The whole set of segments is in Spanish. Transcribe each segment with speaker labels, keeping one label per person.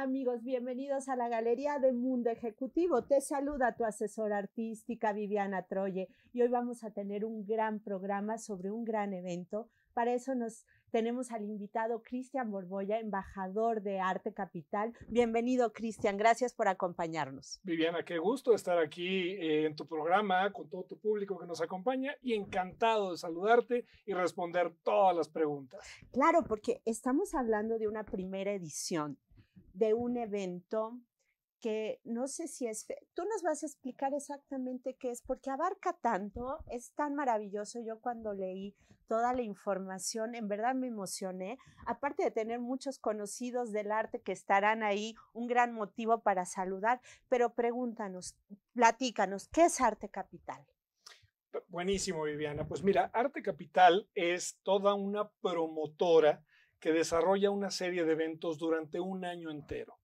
Speaker 1: Amigos, bienvenidos a la Galería de Mundo Ejecutivo. Te saluda tu asesora artística Viviana Troye y hoy vamos a tener un gran programa sobre un gran evento. Para eso nos tenemos al invitado Cristian Borboya, embajador de Arte Capital. Bienvenido, Cristian. Gracias por acompañarnos.
Speaker 2: Viviana, qué gusto estar aquí eh, en tu programa con todo tu público que nos acompaña y encantado de saludarte y responder todas las preguntas.
Speaker 1: Claro, porque estamos hablando de una primera edición de un evento que no sé si es, tú nos vas a explicar exactamente qué es, porque abarca tanto, es tan maravilloso. Yo cuando leí toda la información, en verdad me emocioné, aparte de tener muchos conocidos del arte que estarán ahí, un gran motivo para saludar, pero pregúntanos, platícanos, ¿qué es Arte Capital?
Speaker 2: Buenísimo, Viviana. Pues mira, Arte Capital es toda una promotora que desarrolla una serie de eventos durante un año entero.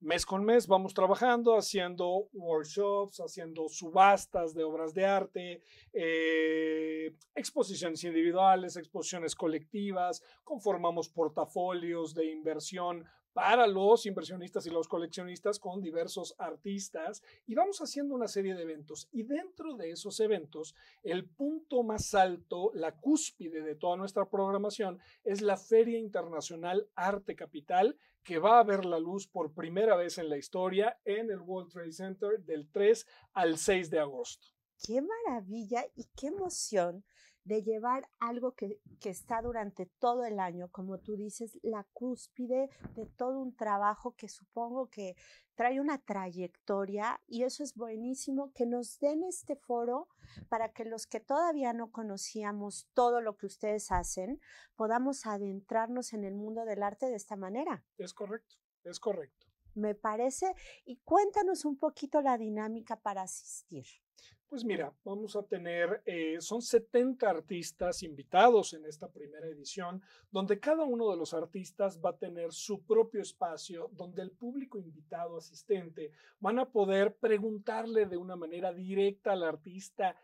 Speaker 2: Mes con mes vamos trabajando, haciendo workshops, haciendo subastas de obras de arte, eh, exposiciones individuales, exposiciones colectivas, conformamos portafolios de inversión para los inversionistas y los coleccionistas con diversos artistas y vamos haciendo una serie de eventos. Y dentro de esos eventos, el punto más alto, la cúspide de toda nuestra programación es la Feria Internacional Arte Capital que va a ver la luz por primera vez en la historia en el World Trade Center del 3 al 6 de agosto. ¡Qué maravilla y qué emoción!
Speaker 1: de llevar algo que, está durante todo el año, como tú dices, la cúspide de todo un trabajo que supongo que trae una trayectoria y eso es buenísimo que nos den este foro para que los que todavía no conocíamos todo lo que ustedes hacen, podamos adentrarnos en el mundo del arte de esta manera.
Speaker 2: Es correcto, es correcto.
Speaker 1: Me parece, y cuéntanos un poquito la dinámica para asistir.
Speaker 2: Pues mira, vamos a tener, eh, son 70 artistas invitados en esta primera edición, donde cada uno de los artistas va a tener su propio espacio, donde el público invitado asistente van a poder preguntarle de una manera directa al artista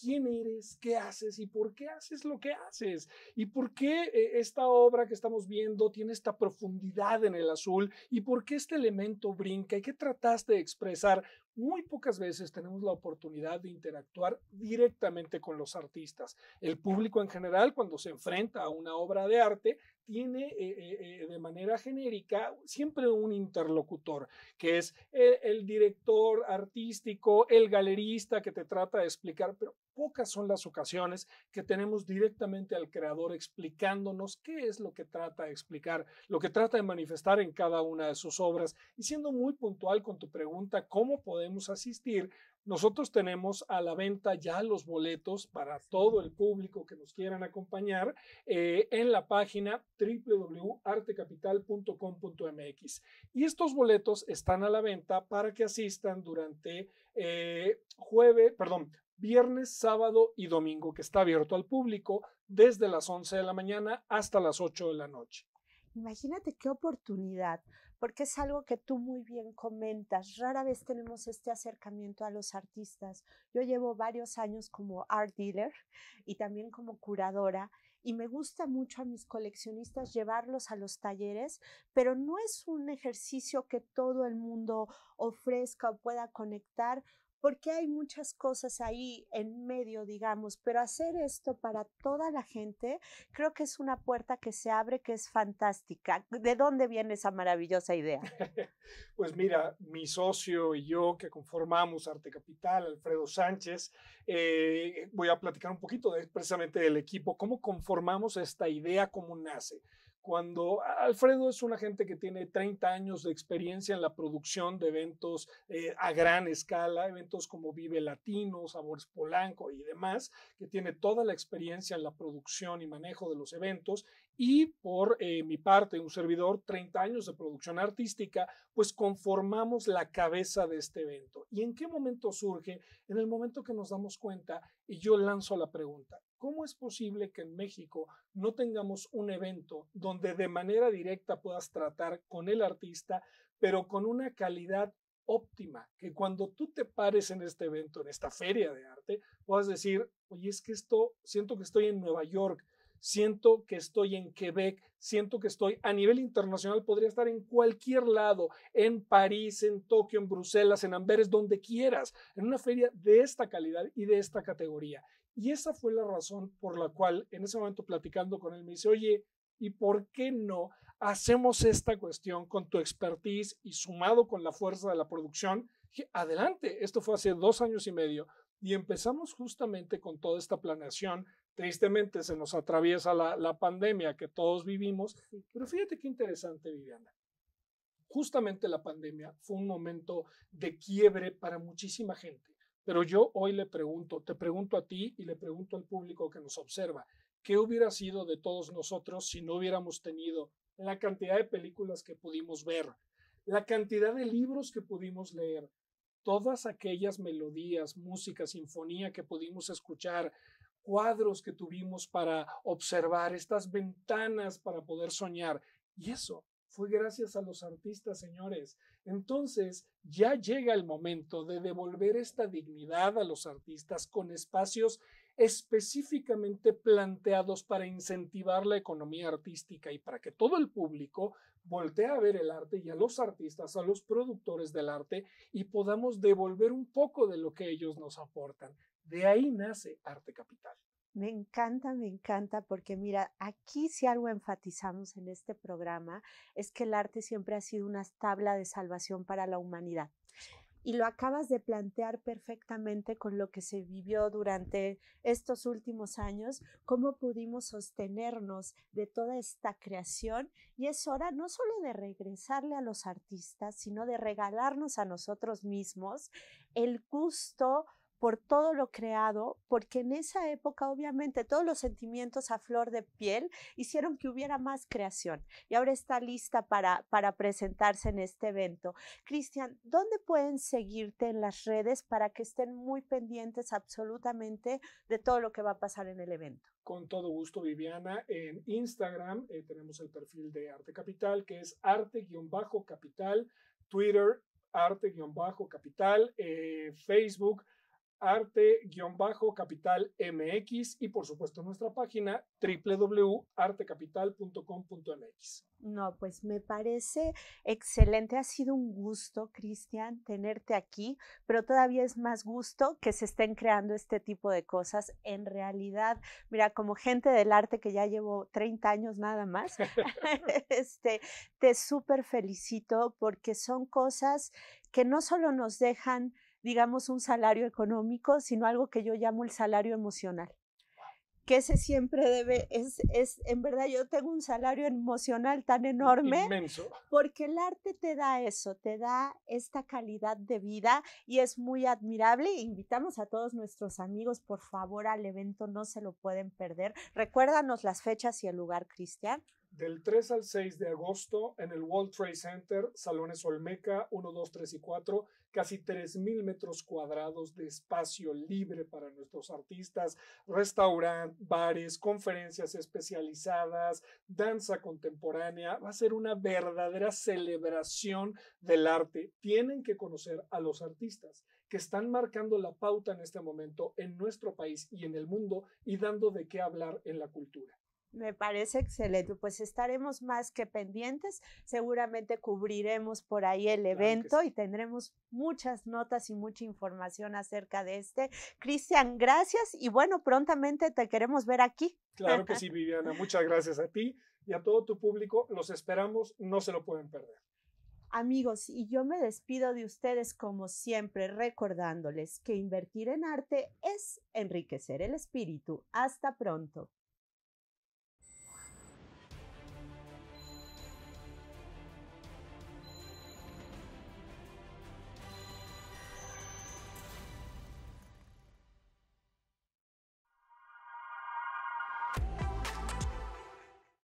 Speaker 2: quién eres, qué haces y por qué haces lo que haces y por qué eh, esta obra que estamos viendo tiene esta profundidad en el azul y por qué este elemento brinca y qué trataste de expresar muy pocas veces tenemos la oportunidad de interactuar directamente con los artistas. El público en general, cuando se enfrenta a una obra de arte, tiene eh, eh, eh, de manera genérica siempre un interlocutor, que es el, el, director artístico, el galerista que te trata de explicar, pero pocas son las ocasiones que tenemos directamente al creador explicándonos qué es lo que trata de explicar, lo que trata de manifestar en cada una de sus obras. Y siendo muy puntual con tu pregunta, ¿cómo podemos asistir? Nosotros tenemos a la venta ya los boletos para todo el público que nos quieran acompañar eh, en la página www.artecapital.com.mx. Y estos boletos están a la venta para que asistan durante eh, jueves, perdón, viernes, sábado y domingo, que está abierto al público desde las 11 de la mañana hasta las 8 de la noche.
Speaker 1: Imagínate qué oportunidad, porque es algo que tú muy bien comentas. Rara vez tenemos este acercamiento a los artistas. Yo llevo varios años como art dealer y también como curadora y me gusta mucho a mis coleccionistas llevarlos a los talleres, pero no es un ejercicio que todo el mundo ofrezca o pueda conectar porque hay muchas cosas ahí en medio, digamos, pero hacer esto para toda la gente, creo que es una puerta que se abre que es fantástica. ¿De dónde viene esa maravillosa idea?
Speaker 2: pues mira, mi socio y yo que conformamos Arte Capital, Alfredo Sánchez, eh, voy a platicar un poquito precisamente del equipo, cómo conformamos esta idea, cómo nace cuando Alfredo es una gente que tiene 30 años de experiencia en la producción de eventos eh, a gran escala, eventos como Vive Latino, Sabores Polanco y demás, que tiene toda la experiencia en la producción y manejo de los eventos, y por eh, mi parte, un servidor, 30 años de producción artística, pues conformamos la cabeza de este evento. ¿Y en qué momento surge? En el momento que nos damos cuenta y yo lanzo la pregunta, ¿cómo es posible que en México no tengamos un evento donde de manera directa puedas tratar con el artista, pero con una calidad óptima, que cuando tú te pares en este evento, en esta feria de arte, puedas decir, oye, es que esto, siento que estoy en Nueva York, siento que estoy en Quebec, siento que estoy a nivel internacional, podría estar en cualquier lado, en París, en Tokio, en Bruselas, en Amberes, donde quieras, en una feria de esta calidad y de esta categoría. Y esa fue la razón por la cual en ese momento platicando con él me dice, oye, ¿y por qué no hacemos esta cuestión con tu expertise y sumado con la fuerza de la producción? Dije, adelante, esto fue hace dos años y medio y empezamos justamente con toda esta planeación. Tristemente se nos atraviesa la, la pandemia que todos vivimos, pero fíjate qué interesante, Viviana justamente la pandemia fue un momento de quiebre para muchísima gente. Pero yo hoy le pregunto, te pregunto a ti y le pregunto al público que nos observa, ¿qué hubiera sido de todos nosotros si no hubiéramos tenido la cantidad de películas que pudimos ver, la cantidad de libros que pudimos leer, todas aquellas melodías, música, sinfonía que pudimos escuchar, cuadros que tuvimos para observar, estas ventanas para poder soñar? Y eso fue gracias a los artistas, señores. Entonces, ya llega el momento de devolver esta dignidad a los artistas con espacios específicamente planteados para incentivar la economía artística y para que todo el público voltee a ver el arte y a los artistas, a los productores del arte y podamos devolver un poco de lo que ellos nos aportan. De ahí nace Arte Capital.
Speaker 1: Me encanta, me encanta, porque mira, aquí si algo enfatizamos en este programa es que el arte siempre ha sido una tabla de salvación para la humanidad. Y lo acabas de plantear perfectamente con lo que se vivió durante estos últimos años, cómo pudimos sostenernos de toda esta creación. Y es hora no solo de regresarle a los artistas, sino de regalarnos a nosotros mismos el gusto, por todo lo creado, porque en esa época obviamente todos los sentimientos a flor de piel hicieron que hubiera más creación y ahora está lista para, para presentarse en este evento. Cristian, ¿dónde pueden seguirte en las redes para que estén muy pendientes absolutamente de todo lo que va a pasar en el evento?
Speaker 2: Con todo gusto, Viviana. En Instagram eh, tenemos el perfil de Arte Capital, que es arte-capital, Twitter, arte-capital, eh, Facebook arte-capital MX y por supuesto nuestra página www.artecapital.com.mx.
Speaker 1: No, pues me parece excelente, ha sido un gusto, Cristian, tenerte aquí, pero todavía es más gusto que se estén creando este tipo de cosas. En realidad, mira, como gente del arte que ya llevo 30 años nada más, este, te súper felicito porque son cosas que no solo nos dejan digamos, un salario económico, sino algo que yo llamo el salario emocional que se siempre debe, es, es, en verdad yo tengo un salario emocional tan enorme, Inmenso. porque el arte te da eso, te da esta calidad de vida y es muy admirable. Invitamos a todos nuestros amigos, por favor, al evento, no se lo pueden perder. Recuérdanos las fechas y el lugar, Cristian
Speaker 2: del 3 al 6 de agosto en el World Trade Center, salones Olmeca 1, 2, 3 y 4, casi 3.000 metros cuadrados de espacio libre para nuestros artistas, restaurant, bares, conferencias especializadas, danza contemporánea. Va a ser una verdadera celebración del arte. Tienen que conocer a los artistas que están marcando la pauta en este momento en nuestro país y en el mundo y dando de qué hablar en la cultura.
Speaker 1: Me parece excelente. Pues estaremos más que pendientes. Seguramente cubriremos por ahí el evento y tendremos muchas notas y mucha información acerca de este. Cristian, gracias y bueno, prontamente te queremos ver aquí. Claro que sí,
Speaker 2: Viviana. Muchas gracias a ti y a todo tu público. Los esperamos, no se lo pueden perder.
Speaker 1: Amigos, y yo me despido de ustedes como siempre, recordándoles que invertir en arte es enriquecer el espíritu. Hasta pronto.